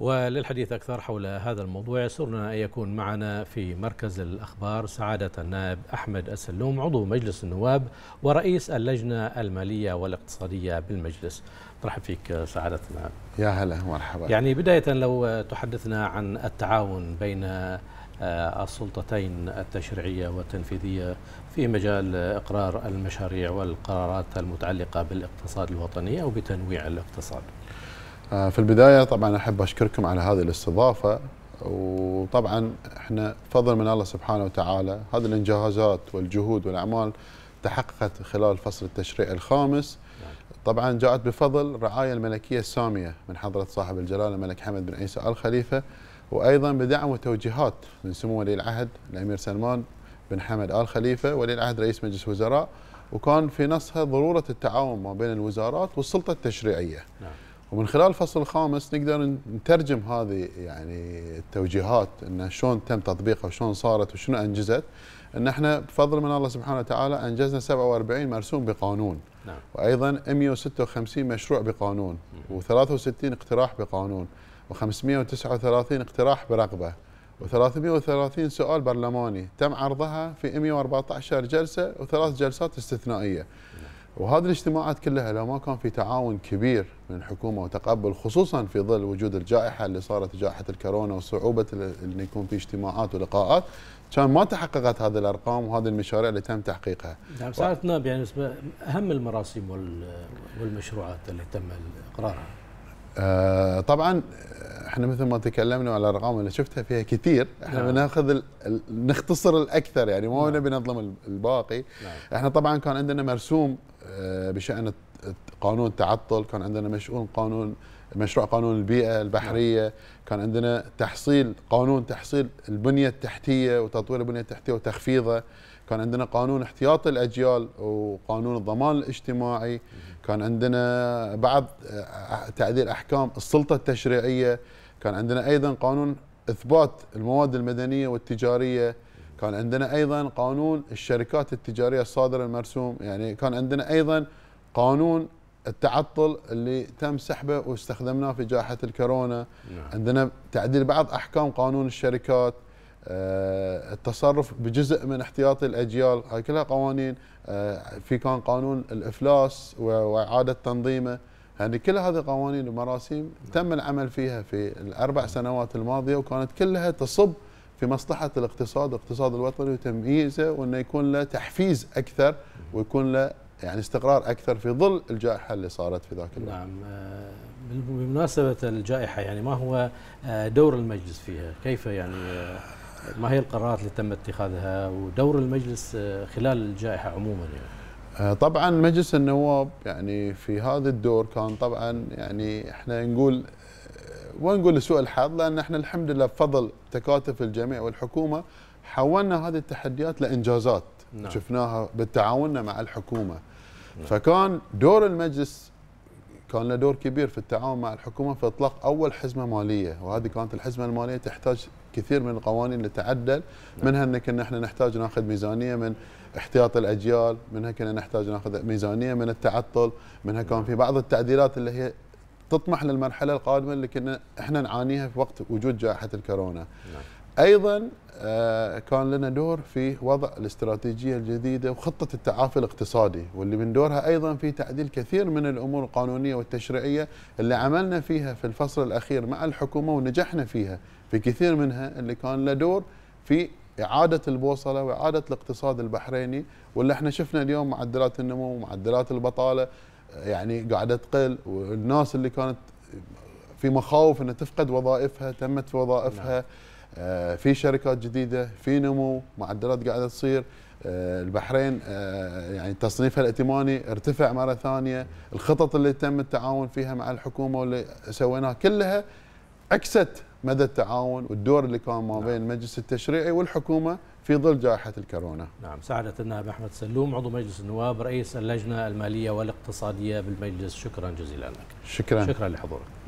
وللحديث أكثر حول هذا الموضوع سرنا أن يكون معنا في مركز الأخبار سعادة النائب أحمد السلوم عضو مجلس النواب ورئيس اللجنة المالية والاقتصادية بالمجلس مرحبا فيك سعادة النائب يا هلا مرحبا يعني بداية لو تحدثنا عن التعاون بين آه، السلطتين التشريعية والتنفيذية في مجال إقرار المشاريع والقرارات المتعلقة بالاقتصاد الوطني أو بتنويع الاقتصاد آه، في البدايه طبعا احب اشكركم على هذه الاستضافه وطبعا احنا فضل من الله سبحانه وتعالى هذه الانجازات والجهود والاعمال تحققت خلال فصل التشريع الخامس طبعا جاءت بفضل رعاية الملكية السامية من حضرة صاحب الجلالة الملك حمد بن عيسى آل خليفة وأيضا بدعم وتوجيهات من سمو ولي العهد الأمير سلمان بن حمد آل خليفة ولي العهد رئيس مجلس وزراء وكان في نصها ضرورة التعاون ما بين الوزارات والسلطة التشريعية نعم. ومن خلال الفصل الخامس نقدر نترجم هذه يعني التوجيهات ان شلون تم تطبيقها وشلون صارت وشنو انجزت ان احنا بفضل من الله سبحانه وتعالى انجزنا 47 مرسوم بقانون نعم. وايضا 156 مشروع بقانون و63 اقتراح بقانون و539 اقتراح برغبه و330 سؤال برلماني تم عرضها في 114 جلسه وثلاث جلسات استثنائيه نعم. وهذه الاجتماعات كلها لو ما كان في تعاون كبير من الحكومه وتقبل خصوصا في ظل وجود الجائحه اللي صارت جائحه الكورونا وصعوبه ان يكون في اجتماعات ولقاءات كان ما تحققت هذه الارقام وهذه المشاريع اللي تم تحقيقها. نعم صارت نائب يعني اهم المراسم والمشروعات اللي تم اقرارها. آه طبعا احنا مثل ما تكلمنا على الارقام اللي شفتها فيها كثير احنا نعم. بناخذ ال... نختصر الاكثر يعني ما نعم. نبي نظلم الباقي نعم. احنا طبعا كان عندنا مرسوم آه، بشان قانون التعطل كان عندنا مشؤون قانون مشروع قانون البيئه البحريه نعم. كان عندنا تحصيل قانون تحصيل البنيه التحتيه وتطوير البنيه التحتيه وتخفيضها كان عندنا قانون احتياط الاجيال وقانون الضمان الاجتماعي كان عندنا بعض آه، تعديل احكام السلطه التشريعيه كان عندنا ايضا قانون اثبات المواد المدنيه والتجاريه كان عندنا ايضا قانون الشركات التجاريه الصادره المرسوم يعني كان عندنا ايضا قانون التعطل اللي تم سحبه واستخدمناه في جائحه الكورونا نعم. عندنا تعديل بعض احكام قانون الشركات آه، التصرف بجزء من احتياطي الاجيال هاي كلها قوانين آه، في كان قانون الافلاس واعاده تنظيمه يعني كل هذه القوانين ومراسيم تم نعم. العمل فيها في الاربع سنوات الماضيه وكانت كلها تصب في مصلحه الاقتصاد الاقتصاد الوطني وتمييزه وانه يكون له تحفيز اكثر ويكون له يعني استقرار اكثر في ظل الجائحه اللي صارت في ذاك الوقت. نعم آه، بمناسبه الجائحه يعني ما هو آه، دور المجلس فيها؟ كيف يعني آه، ما هي القرارات اللي تم اتخاذها ودور المجلس خلال الجائحه عموما يعني؟ طبعا مجلس النواب يعني في هذا الدور كان طبعا يعني احنا نقول ونقول لسوء الحظ لان احنا الحمد لله بفضل تكاتف الجميع والحكومه حولنا هذه التحديات لانجازات نعم. شفناها بالتعاون مع الحكومه نعم. فكان دور المجلس كان له دور كبير في التعاون مع الحكومه في اطلاق اول حزمه ماليه وهذه كانت الحزمه الماليه تحتاج كثير من القوانين لتعدل نعم. منها ان كنا احنا نحتاج ناخذ ميزانيه من احتياط الاجيال منها كنا نحتاج ناخذ ميزانيه من التعطل منها كان نعم. في بعض التعديلات اللي هي تطمح للمرحله القادمه اللي كنا احنا نعانيها في وقت وجود جائحه الكورونا. نعم. ايضا آه، كان لنا دور في وضع الاستراتيجيه الجديده وخطه التعافي الاقتصادي واللي من دورها ايضا في تعديل كثير من الامور القانونيه والتشريعيه اللي عملنا فيها في الفصل الاخير مع الحكومه ونجحنا فيها في كثير منها اللي كان له دور في إعادة البوصلة وإعادة الاقتصاد البحريني واللي احنا شفنا اليوم معدلات النمو ومعدلات البطالة يعني قاعده تقل والناس اللي كانت في مخاوف انها تفقد وظائفها تمت في وظائفها نعم. آه، في شركات جديده في نمو معدلات قاعده تصير آه، البحرين آه، يعني تصنيفها الائتماني ارتفع مره ثانيه الخطط اللي تم التعاون فيها مع الحكومه واللي سويناها كلها عكست مدى التعاون والدور اللي كان ما نعم. بين نعم. المجلس التشريعي والحكومه في ظل جائحه الكورونا. نعم سعاده النائب احمد سلوم عضو مجلس النواب رئيس اللجنه الماليه والاقتصاديه بالمجلس شكرا جزيلا لك. شكرا شكرا لحضورك.